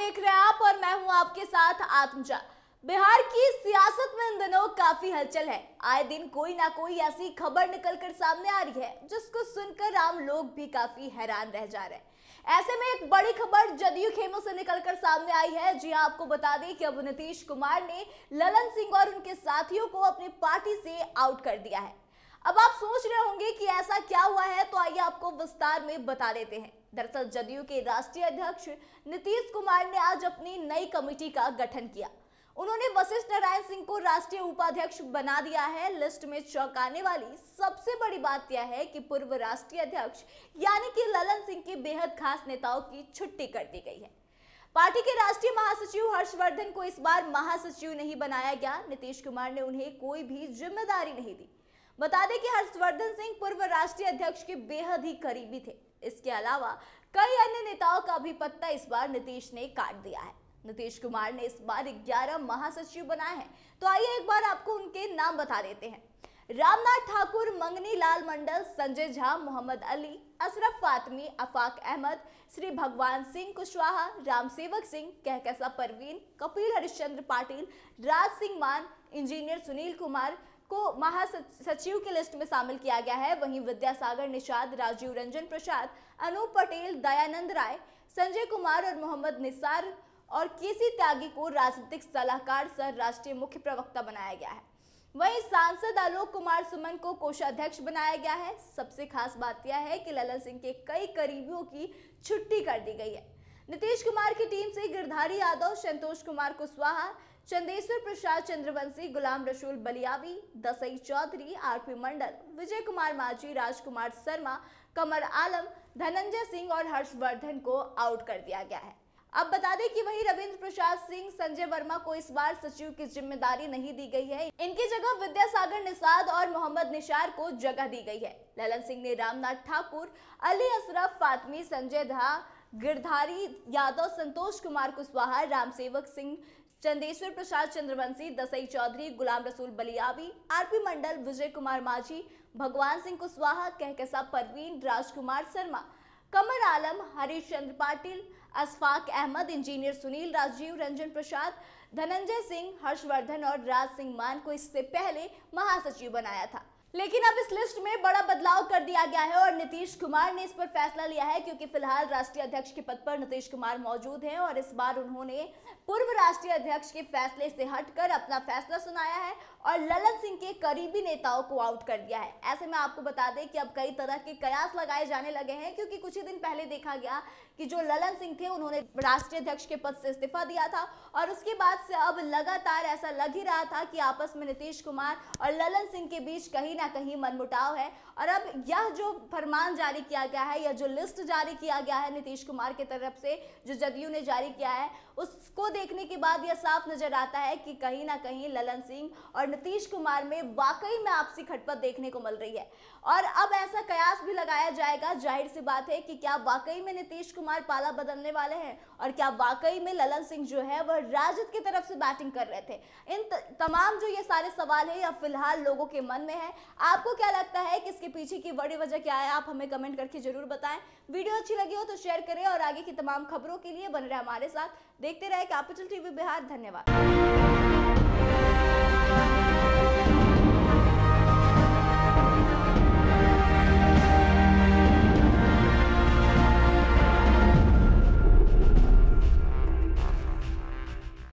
देख रहे हैं आप और मैं हूं आपके साथ आत्मजा बिहार की सियासत में इन दिनों काफी हलचल है आए दिन कोई ना कोई ऐसी खबर निकलकर सामने आ रही है जिसको सुनकर आम लोग भी काफी हैरान रह जा रहे हैं ऐसे में एक बड़ी खबर जदयू खेमों से निकलकर सामने आई है जी हाँ आपको बता दें कि अब नीतीश कुमार ने ललन सिंह और उनके साथियों को अपनी पार्टी से आउट कर दिया है अब आप सोच रहे होंगे कि ऐसा क्या हुआ है तो आइए आपको विस्तार में बता देते हैं दरअसल जदयू के राष्ट्रीय अध्यक्ष नीतीश कुमार ने आज अपनी नई कमेटी का गठन किया उन्होंने वशिष्ठ नारायण सिंह को राष्ट्रीय उपाध्यक्ष बना दिया है लिस्ट में चौंकाने वाली सबसे बड़ी बात यह है कि पूर्व राष्ट्रीय अध्यक्ष यानी कि ललन सिंह की बेहद खास नेताओं की छुट्टी कर दी गई है पार्टी के राष्ट्रीय महासचिव हर्षवर्धन को इस बार महासचिव नहीं बनाया गया नीतीश कुमार ने उन्हें कोई भी जिम्मेदारी नहीं दी बता दें कि हर्षवर्धन सिंह पूर्व राष्ट्रीय अध्यक्ष के बेहद ही करीबी थे इसके अलावा कई अन्य नेताओं का भी पत्ता इस बार नीतीश ने काट दिया है नीतीश कुमार ने इस बार 11 महासचिव बनाए हैं तो आइए एक बार आपको उनके नाम बता देते हैं रामनाथ ठाकुर मंगनी लाल मंडल संजय झा मोहम्मद अली अशरफ फातमी अफाक अहमद श्री भगवान सिंह कुशवाहा राम सेवक सिंह कहकसा परवीन कपिल हरिश्चंद्र पाटिल राज सिंह मान इंजीनियर सुनील कुमार को महासचिव की लिस्ट में शामिल किया गया है वहीं विद्यासागर निषाद राजीव रंजन प्रसाद अनूप पटेल दयानंद राय संजय कुमार और मोहम्मद निसार और केसी त्यागी को राजनीतिक सलाहकार सह राष्ट्रीय मुख्य प्रवक्ता बनाया गया है वहीं सांसद आलोक कुमार सुमन को कोषाध्यक्ष बनाया गया है सबसे खास बात यह है कि ललन सिंह के कई करीबियों की छुट्टी कर दी गई है नीतीश कुमार की टीम से गिरधारी यादव संतोष कुमार कुशवाहा चंदेश्वर प्रसाद चंद्रवंशी गुलाम रसूल बलियावी दसई चौधरी आरपी मंडल विजय कुमार माझी राजकुमार शर्मा कमर आलम धनंजय सिंह और हर्षवर्धन को आउट कर दिया गया है अब बता दें कि वही रविंद्र प्रसाद सिंह संजय वर्मा को इस बार सचिव की जिम्मेदारी नहीं दी गई है इनकी जगह विद्यासागर निषाद और मोहम्मद निशार को जगह दी गई है ललन सिंह ने रामनाथ ठाकुर अली अशरफ फातमी संजय धा गिरधारी यादव संतोष कुमार कुशवाहा राम सेवक सिंह चंदेश्वर प्रसाद चंद्रवंशी दसई चौधरी गुलाम रसूल बलियावी आरपी मंडल विजय कुमार माझी भगवान सिंह कुशवाहा कहकसा परवीन राजकुमार शर्मा कमर आलम हरीश चंद्र पाटिल अशफाक अहमद इंजीनियर सुनील राजीव रंजन प्रसाद धनंजय सिंह हर्षवर्धन और राज सिंह मान को इससे पहले महासचिव बनाया था लेकिन अब इस लिस्ट में बड़ा बदलाव कर दिया गया है और नीतीश कुमार ने इस पर फैसला लिया है क्योंकि फिलहाल राष्ट्रीय अध्यक्ष के पद पर नीतीश कुमार मौजूद हैं और इस बार उन्होंने पूर्व राष्ट्रीय अध्यक्ष के फैसले से हटकर अपना फैसला सुनाया है और ललन सिंह के करीबी नेताओं को आउट कर दिया है ऐसे में आपको बता दें कि अब कई तरह के कयास लगाए जाने लगे हैं क्योंकि कुछ ही दिन पहले देखा गया कि जो ललन सिंह थे उन्होंने राष्ट्रीय अध्यक्ष के पद से इस्तीफा दिया था और उसके बाद से अब लगातार ऐसा लग ही रहा था कि आपस में नीतीश कुमार और ललन सिंह के बीच कहीं ना कहीं मनमुटाव है और अब यह जो फरमान जारी किया गया है या जो लिस्ट जारी किया गया है नीतीश कुमार की तरफ से जो जदयू ने जारी किया है उसको देखने के बाद यह साफ नजर आता है कि कहीं ना कहीं ललन सिंह और नीतीश कुमार में वाकई में आपसी खटपट देखने को मिल रही है और अब ऐसा कयास भी लगाया जाएगा जाहिर सी बात है कि क्या वाकई में नीतीश कुमार पाला बदलने वाले हैं और क्या वाकई में ललन सिंह जो है वह राजद की तरफ से बैटिंग कर रहे थे इन तमाम जो ये सारे सवाल है यह फिलहाल लोगों के मन में है आपको क्या लगता है कि इसके पीछे की बड़ी वजह क्या है आप हमें कमेंट करके जरूर बताएं वीडियो अच्छी लगी हो तो शेयर करें और आगे की तमाम खबरों के लिए बन रहे हमारे साथ देखते रहे कैपिटल टीवी बिहार धन्यवाद